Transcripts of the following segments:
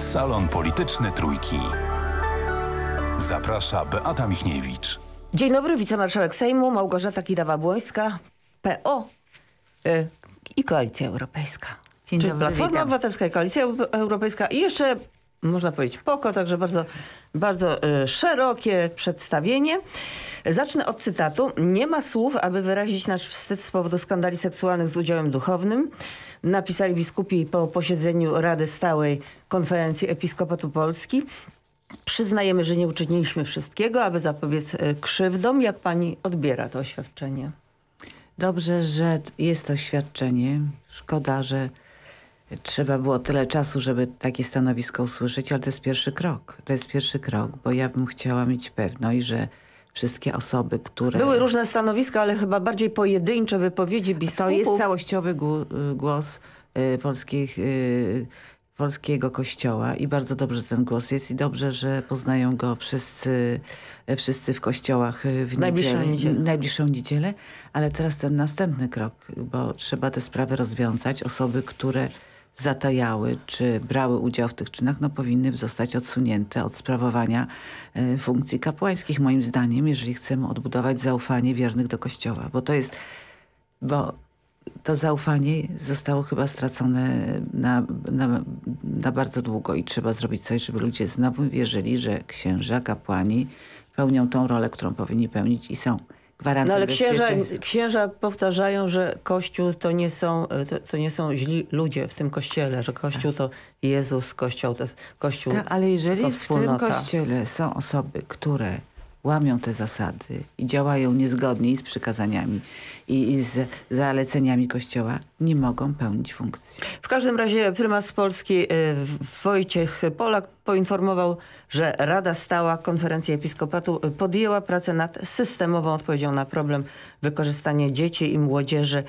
Salon Polityczny Trójki. Zaprasza Beata Michniewicz. Dzień dobry, wicemarszałek Sejmu Małgorzata Kidawa-Błońska, PO y, i Koalicja Europejska. Dzień Czyli dobry, Platforma witam. Obywatelska i Koalicja Europejska i jeszcze można powiedzieć, poko, także bardzo, bardzo e, szerokie przedstawienie. Zacznę od cytatu. Nie ma słów, aby wyrazić nasz wstyd z powodu skandali seksualnych z udziałem duchownym. Napisali biskupi po posiedzeniu Rady Stałej Konferencji Episkopatu Polski. Przyznajemy, że nie uczyniliśmy wszystkiego, aby zapobiec e, krzywdom. Jak pani odbiera to oświadczenie? Dobrze, że jest to oświadczenie. Szkoda, że Trzeba było tyle czasu, żeby takie stanowisko usłyszeć, ale to jest pierwszy krok. To jest pierwszy krok, bo ja bym chciała mieć pewność, że wszystkie osoby, które... Były różne stanowiska, ale chyba bardziej pojedyncze wypowiedzi biskupów. To jest całościowy głos y, polskich... Y, polskiego kościoła i bardzo dobrze ten głos jest i dobrze, że poznają go wszyscy, y, wszyscy w kościołach w najbliższą niedzielę, niedzielę. najbliższą niedzielę, ale teraz ten następny krok, bo trzeba te sprawy rozwiązać. Osoby, które zatajały czy brały udział w tych czynach, no powinny zostać odsunięte od sprawowania e, funkcji kapłańskich, moim zdaniem, jeżeli chcemy odbudować zaufanie wiernych do Kościoła. Bo to jest, bo to zaufanie zostało chyba stracone na, na, na bardzo długo i trzeba zrobić coś, żeby ludzie znowu wierzyli, że księża, kapłani pełnią tą rolę, którą powinni pełnić i są gwarantem No ale księża, księża powtarzają, że Kościół to nie, są, to, to, nie są źli ludzie w tym Kościele, że Kościół to Jezus, Kościół to Kościół Tak, ale jeżeli to w tym Kościele są osoby, które łamią te zasady i działają niezgodnie z przykazaniami i, z zaleceniami Kościoła, nie mogą pełnić funkcji. W każdym razie prymas Polski y, Wojciech Polak poinformował, że Rada Stała Konferencji Episkopatu podjęła pracę nad systemową odpowiedzią na problem wykorzystania dzieci i młodzieży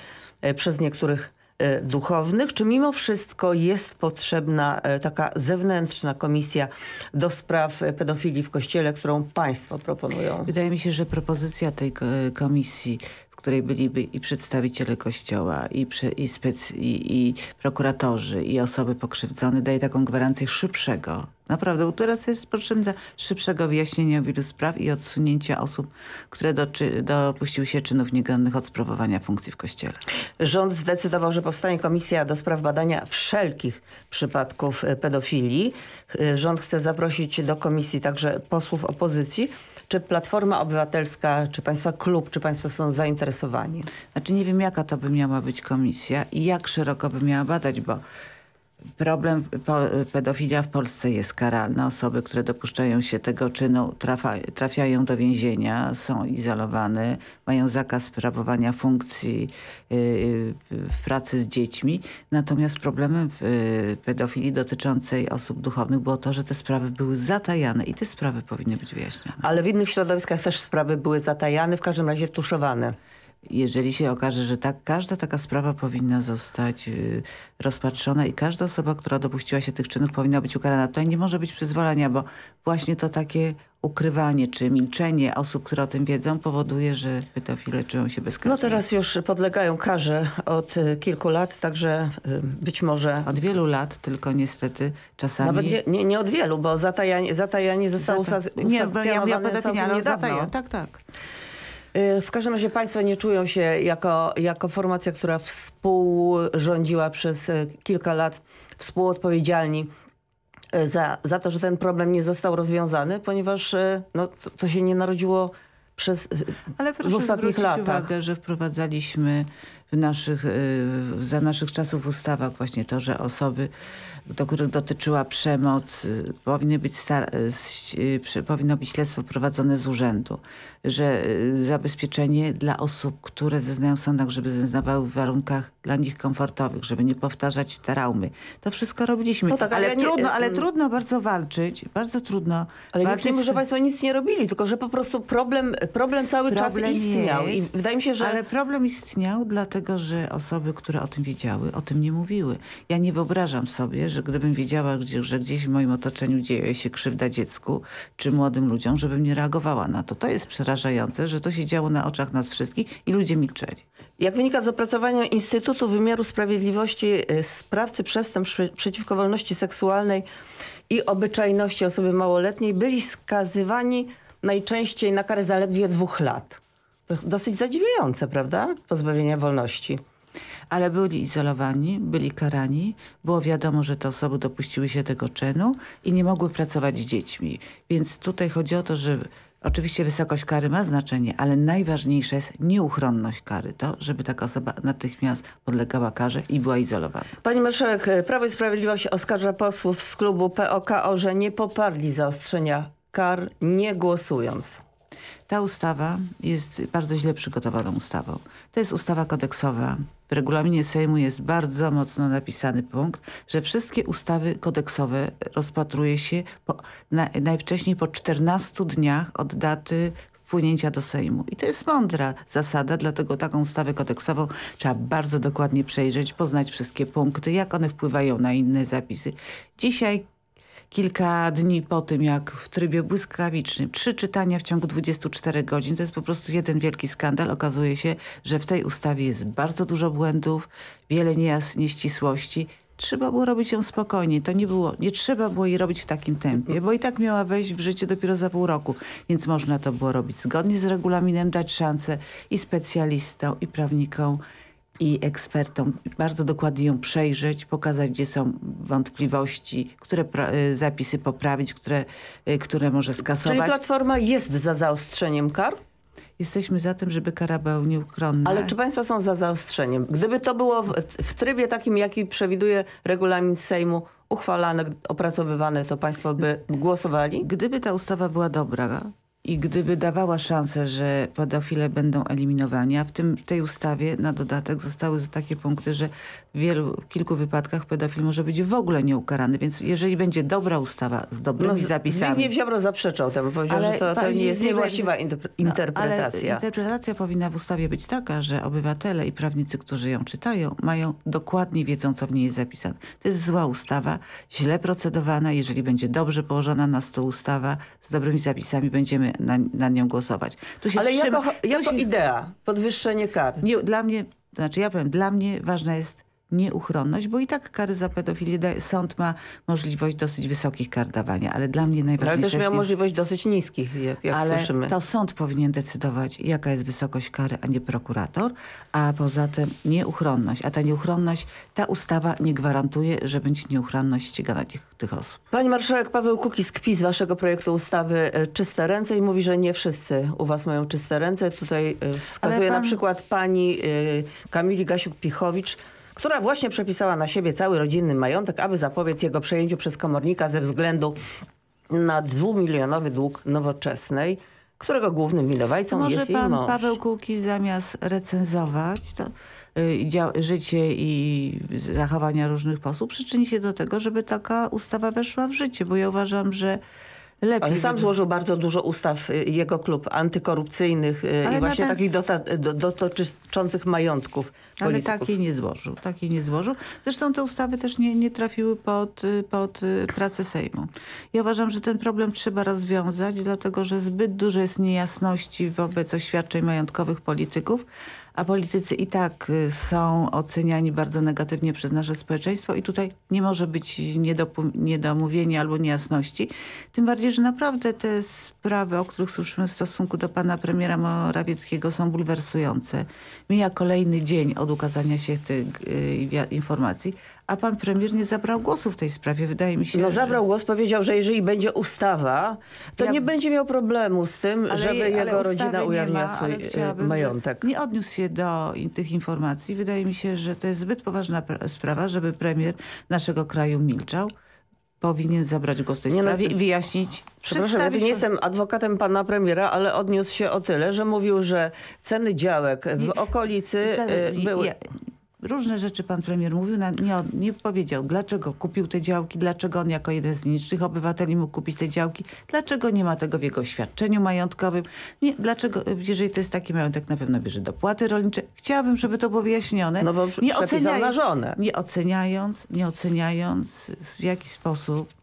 y, przez niektórych E, duchownych, czy mimo wszystko jest potrzebna e, taka zewnętrzna komisja do spraw e, pedofilii w Kościele, którą państwo proponują? Wydaje mi się, że propozycja tej komisji której byliby i przedstawiciele Kościoła, i, prze, i, spec, i, i prokuratorzy, i osoby pokrzywdzone, daje taką gwarancję szybszego, naprawdę, bo teraz jest potrzebne szybszego wyjaśnienia wielu spraw i odsunięcia osób, które do, dopuściły się czynów niegodnych od sprawowania funkcji w Kościele. Rząd zdecydował, że powstanie komisja do spraw badania wszelkich przypadków pedofilii. Rząd chce zaprosić do komisji także posłów opozycji. Czy Platforma Obywatelska, czy Państwa klub, czy Państwo są zainteresowani? Znaczy nie wiem, jaka to by miała być komisja i jak szeroko by miała badać, bo Problem pedofilia w Polsce jest karalna. Osoby, które dopuszczają się tego czynu trafa, trafiają do więzienia, są izolowane, mają zakaz sprawowania funkcji yy, w y, pracy z dziećmi. Natomiast problemem yy, pedofilii dotyczącej osób duchownych było to, że te sprawy były zatajane i te sprawy powinny być wyjaśnione. Ale w innych środowiskach też sprawy były zatajane, w każdym razie tuszowane jeżeli się okaże, że tak, każda taka sprawa powinna zostać y, rozpatrzona i każda osoba, która dopuściła się tych czynów powinna być ukarana. Tutaj nie może być przyzwolenia, bo właśnie to takie ukrywanie czy milczenie osób, które o tym wiedzą powoduje, że pedofile czują się bezkarni. No teraz już podlegają karze od y, kilku lat, także y, być może... Od wielu lat, tylko niestety czasami... Nawet nie, nie, nie od wielu, bo zatajanie, zatajanie zostało Zata... Nie, bo ja mówię o tak, tak. Y, w każdym razie państwo nie czują się jako, jako formacja, która współrządziła przez y, kilka lat, współodpowiedzialni y, za, za to, że ten problem nie został rozwiązany, ponieważ no, to, to się nie narodziło przez Ale w ostatnich latach. uwagę, że wprowadzaliśmy w naszych, za naszych czasów w ustawach właśnie to, że osoby do których dotyczyła przemoc, y, powinny być y, y, powinno być śledztwo prowadzone z urzędu, że zabezpieczenie dla osób, które zeznają w sądach, żeby zeznawały w warunkach dla nich komfortowych, żeby nie powtarzać traumy. To wszystko robiliśmy, no tak, ale, ale, trudno, mm. ale trudno bardzo walczyć, bardzo trudno. Ale walczyć. nie mówię, że państwo nic nie robili, tylko że po prostu problem, problem cały problem czas istniał. Jest, I wydaje mi się, że... Ale problem istniał dlatego, że osoby, które o tym wiedziały, o tym nie mówiły. Ja nie wyobrażam sobie, że gdybym wiedziała, gdzie, że gdzieś w moim otoczeniu dzieje się krzywda dziecku czy młodym ludziom, żebym nie reagowała na to. To jest przerażające, że to się działo na oczach nas wszystkich i ludzie milczeli. Jak wynika z opracowania Instytutu Wymiaru Sprawiedliwości, y, sprawcy przestępstw przeciwko wolności seksualnej i obyczajności osoby małoletniej byli skazywani najczęściej na karę zaledwie dwóch lat. To dosyć zadziwiające, prawda? Pozbawienia wolności ale byli izolowani, byli karani. Było wiadomo, że te osoby dopuściły się tego czynu i nie mogły pracować z dziećmi. Więc tutaj chodzi o to, że Oczywiście wysokość kary ma znaczenie, ale najważniejsza jest nieuchronność kary. To, żeby taka osoba natychmiast podlegała karze i była izolowana. Pani Marszałek, e, Prawo i Sprawiedliwość oskarża posłów z klubu POK o, że nie poparli zaostrzenia kar, nie głosując. Ta ustawa jest bardzo źle przygotowaną ustawą. To jest ustawa kodeksowa, w regulaminie Sejmu jest bardzo mocno napisany punkt, że wszystkie ustawy kodeksowe rozpatruje się po, na, najwcześniej po 14 dniach od daty wpłynięcia do Sejmu. I to jest mądra zasada, dlatego taką ustawę kodeksową trzeba bardzo dokładnie przejrzeć, poznać wszystkie punkty, jak one wpływają na inne zapisy. Dzisiaj kilka dni po tym, jak w trybie błyskawicznym, trzy czytania w ciągu 24 godzin, to jest po prostu jeden wielki skandal. Okazuje się, że w tej ustawie jest bardzo dużo błędów, wiele niejasności, nieścisłości trzeba było robić ją spokojnie. To nie było, nie trzeba było jej robić w takim tempie, bo i tak miała wejść w życie dopiero za pół roku, więc można to było robić zgodnie z regulaminem, dać szansę i specjalistom, i prawnikom, i ekspertom bardzo dokładnie ją przejrzeć, pokazać, gdzie są wątpliwości, które y, zapisy poprawić, które, y, które może skasować. Czyli Platforma jest za zaostrzeniem kar? Jesteśmy za tym, żeby kara była nieuchronna. Ale czy państwo są za zaostrzeniem? Gdyby to było w, w trybie takim, jaki przewiduje regulamin Sejmu, uchwalane, opracowywane, to państwo by głosowali? Gdyby ta ustawa była dobra, i gdyby dawała szansę, że pedofile będą eliminowani, a w, tym, w tej ustawie na dodatek zostały takie punkty, że w, wielu, w kilku wypadkach pedofil może być w ogóle nieukarany. Więc jeżeli będzie dobra ustawa z dobrymi no, zapisami... nie Ziobro zaprzeczał temu, powiedział, ale że to, to nie jest niewłaściwa no, interpretacja. No, interpretacja powinna w ustawie być taka, że obywatele i prawnicy, którzy ją czytają, mają dokładnie wiedzą, co w niej jest zapisane. To jest zła ustawa, źle procedowana. Jeżeli będzie dobrze położona na stół ustawa z dobrymi zapisami, będziemy na, na nią głosować. Ale jako, to się... idea, podwyższenie kar. Nie, dla mnie, to znaczy ja powiem, dla mnie ważna jest nieuchronność, bo i tak kary za pedofilię sąd ma możliwość dosyć wysokich kar dawania, ale dla mnie najważniejsze... Ale też miał możliwość dosyć niskich, jak, jak ale słyszymy. to sąd powinien decydować, jaka jest wysokość kary, a nie prokurator, a poza tym nieuchronność. A ta nieuchronność, ta ustawa nie gwarantuje, że będzie nieuchronność ścigana tych, tych osób. Pani marszałek Paweł Kukiz kpi z waszego projektu ustawy e, Czyste Ręce i mówi, że nie wszyscy u was mają czyste ręce. Tutaj e, wskazuje pan... na przykład pani e, Kamili Gasiuk-Pichowicz, która właśnie przepisała na siebie cały rodzinny majątek, aby zapobiec jego przejęciu przez komornika ze względu na dwumilionowy dług nowoczesnej, którego głównym winowajcą Może jest pan jej mąż. Paweł Kuki zamiast recenzować to y, życie i zachowania różnych posłów przyczyni się do tego, żeby taka ustawa weszła w życie, bo ja uważam, że lepiej. Ale sam złożył bardzo dużo ustaw y, jego klub antykorupcyjnych y, Ale i właśnie ten... takich dotyczących majątków polityków. Ale takiej nie złożył, takiej nie złożył. Zresztą te ustawy też nie, nie trafiły pod, y, pod pracę Sejmu. Ja uważam, że ten problem trzeba rozwiązać, dlatego że zbyt dużo jest niejasności wobec oświadczeń majątkowych polityków a politycy i tak y, są oceniani bardzo negatywnie przez nasze społeczeństwo i tutaj nie może być niedomówienia albo niejasności. Tym bardziej, że naprawdę te sprawy, o których słyszymy w stosunku do pana premiera Morawieckiego są bulwersujące. Mija kolejny dzień od ukazania się tych y, informacji, a pan premier nie zabrał głosu w tej sprawie, wydaje mi się. No że... zabrał głos, powiedział, że jeżeli będzie ustawa, to ja... nie będzie miał problemu z tym, ale, żeby ale jego rodzina ujawniła ma, swój e, majątek. Nie odniósł się do tych informacji. Wydaje mi się, że to jest zbyt poważna sprawa, żeby premier naszego kraju milczał powinien zabrać głos w tej nie no, sprawie i wyjaśnić. Przepraszam, ja nie jestem adwokatem pana premiera, ale odniósł się o tyle, że mówił, że ceny działek w nie, okolicy e, były różne rzeczy pan premier mówił, nie, nie, powiedział, dlaczego kupił te działki, dlaczego on jako jeden z nicznych obywateli mógł kupić te działki, dlaczego nie ma tego w jego oświadczeniu majątkowym, nie, dlaczego, jeżeli to jest taki majątek, na pewno bierze dopłaty rolnicze. Chciałabym, żeby to było wyjaśnione. No bo nie oceniając, na żonę. Nie oceniając, nie oceniając w jaki sposób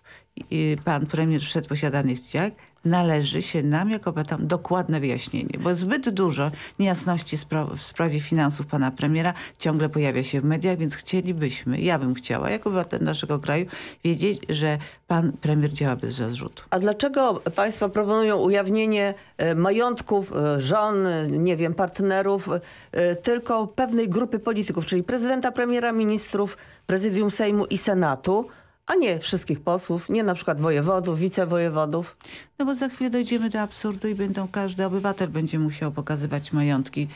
y, pan premier wszedł posiadanych działek, należy się nam jako Betom dokładne wyjaśnienie, bo zbyt dużo niejasności spra w sprawie finansów pana premiera ciągle pojawia się w mediach, więc chcielibyśmy, ja bym chciała jako obywatel naszego kraju wiedzieć, że pan premier działa bez zarzutu. A dlaczego państwo proponują ujawnienie e, majątków e, żon, nie wiem, partnerów e, tylko pewnej grupy polityków, czyli prezydenta, premiera, ministrów, prezydium Sejmu i Senatu? a nie wszystkich posłów, nie na przykład wojewodów, wicewojewodów. No bo za chwilę dojdziemy do absurdu i będą każdy obywatel będzie musiał pokazywać majątki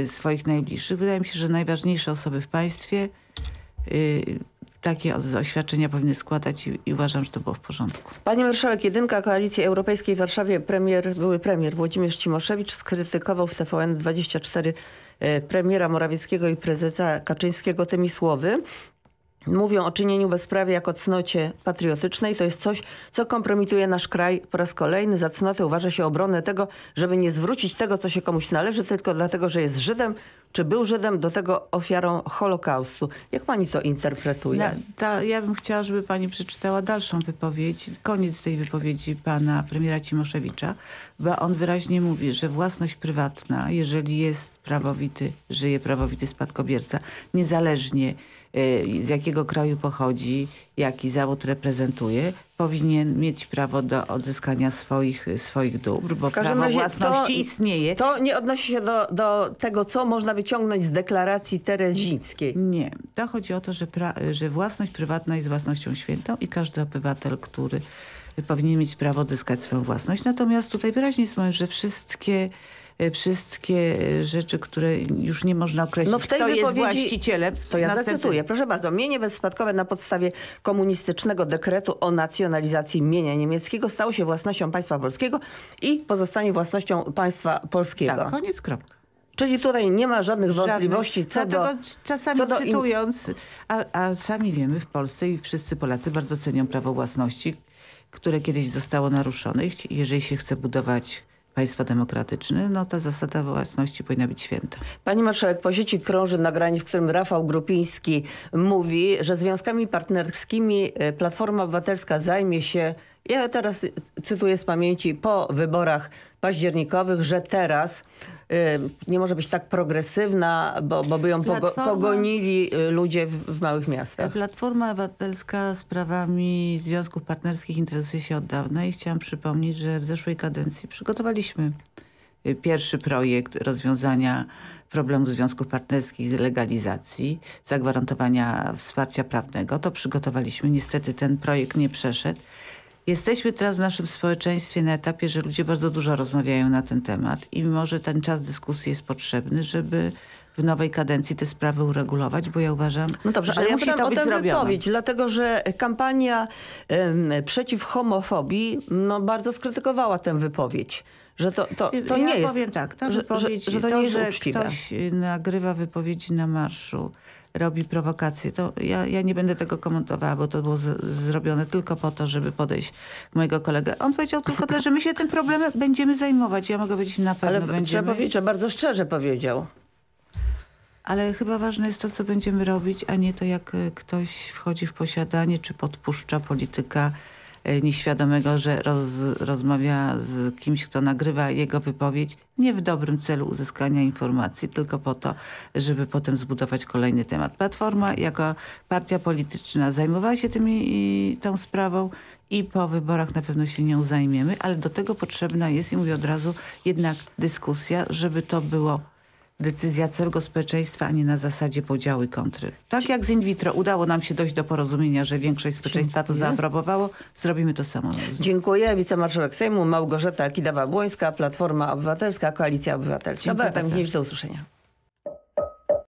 yy, swoich najbliższych. Wydaje mi się, że najważniejsze osoby w państwie yy, takie oświadczenia powinny składać i, i, uważam, że to było w porządku. Panie Marszałek, jedynka Koalicji Europejskiej w Warszawie, premier, były premier Włodzimierz Cimoszewicz skrytykował w TVN24 e, premiera Morawieckiego i prezesa Kaczyńskiego tymi słowy mówią o czynieniu bezprawia jako cnocie patriotycznej. To jest coś, co kompromituje nasz kraj po raz kolejny. Za cnotę uważa się obronę tego, żeby nie zwrócić tego, co się komuś należy, tylko dlatego, że jest Żydem, czy był Żydem, do tego ofiarą Holokaustu. Jak pani to interpretuje? Na, ta, ja bym chciała, żeby pani przeczytała dalszą wypowiedź, koniec tej wypowiedzi pana premiera Cimoszewicza, bo on wyraźnie mówi, że własność prywatna, jeżeli jest prawowity, żyje prawowity spadkobierca, niezależnie Y, z jakiego kraju pochodzi, jaki zawód reprezentuje, powinien mieć prawo do odzyskania swoich, swoich dóbr, bo prawo własności to, istnieje. To nie odnosi się do, do tego, co można wyciągnąć z deklaracji terezińskiej. Nie. To chodzi o to, że, pra, że własność prywatna jest własnością świętą i każdy obywatel, który powinien mieć prawo odzyskać swoją własność. Natomiast tutaj wyraźnie jest że wszystkie E, wszystkie rzeczy, które już nie można określić, no w tej kto jest właścicielem. To ja następny... zacytuję. Proszę bardzo. Mienie bezspadkowe na podstawie komunistycznego dekretu o nacjonalizacji mienia niemieckiego stało się własnością państwa polskiego i pozostanie własnością państwa polskiego. Tak, koniec, kropka. Czyli tutaj nie ma żadnych wątpliwości no co Dlatego do... czasami co do cytując, a, a sami wiemy w Polsce i wszyscy Polacy bardzo cenią prawo własności, które kiedyś zostało naruszone. Jeżeli się chce budować państwa demokratyczny, no ta zasada własności powinna być święta. Pani marszałek, po sieci krąży nagranie, w którym Rafał Grupiński mówi, że związkami partnerskimi e, Platforma Obywatelska zajmie się, ja teraz cytuję z pamięci, po wyborach październikowych, że teraz Y, nie może być tak progresywna, bo, bo by ją Platforma, pogonili y, ludzie w, w, małych miastach. Platforma Obywatelska sprawami związków partnerskich interesuje się od dawna i chciałam przypomnieć, że w zeszłej kadencji przygotowaliśmy y, pierwszy projekt rozwiązania problemu związków partnerskich, legalizacji, zagwarantowania wsparcia prawnego. To przygotowaliśmy. Niestety ten projekt nie przeszedł, Jesteśmy teraz w naszym społeczeństwie na etapie, że ludzie bardzo dużo rozmawiają na ten temat i może ten czas dyskusji jest potrzebny, żeby w nowej kadencji te sprawy uregulować, bo ja uważam, no dobrze, że ale musi ja to być o zrobione. Wypowiedź, dlatego, że kampania przeciw homofobii no, bardzo skrytykowała tę wypowiedź. Że to, to, to ja nie jest... powiem tak, ta że, że, że, to, nie jest ktoś y, nagrywa wypowiedzi na marszu, robi prowokacje, to ja, ja nie będę tego komentowała, bo to było z, zrobione tylko po to, żeby podejść mojego kolegę. On powiedział tylko tyle, że my się tym problemem będziemy zajmować. Ja mogę powiedzieć na pewno Ale będziemy. trzeba powiedzieć, że bardzo szczerze powiedział. Ale chyba ważne jest to, co będziemy robić, a nie to, jak y, ktoś wchodzi w posiadanie, czy podpuszcza polityka E, nieświadomego, że roz, rozmawia z kimś, kto nagrywa jego wypowiedź, nie w dobrym celu uzyskania informacji, tylko po to, żeby potem zbudować kolejny temat. Platforma jako partia polityczna zajmowała się tymi, tą sprawą i po wyborach na pewno się nią zajmiemy, ale do tego potrzebna jest, i mówię od razu, jednak dyskusja, żeby to było decyzja całego społeczeństwa, a nie na zasadzie podziału i kontry. Tak jak z in vitro udało nam się dojść do porozumienia, że większość społeczeństwa to zaaprobowało, zrobimy to samo. Dziękuję. Wicemarszałek Sejmu Małgorzata Kidawa-Błońska, Platforma Obywatelska, Koalicja Obywatelska. Dziękuję. Beata do usłyszenia.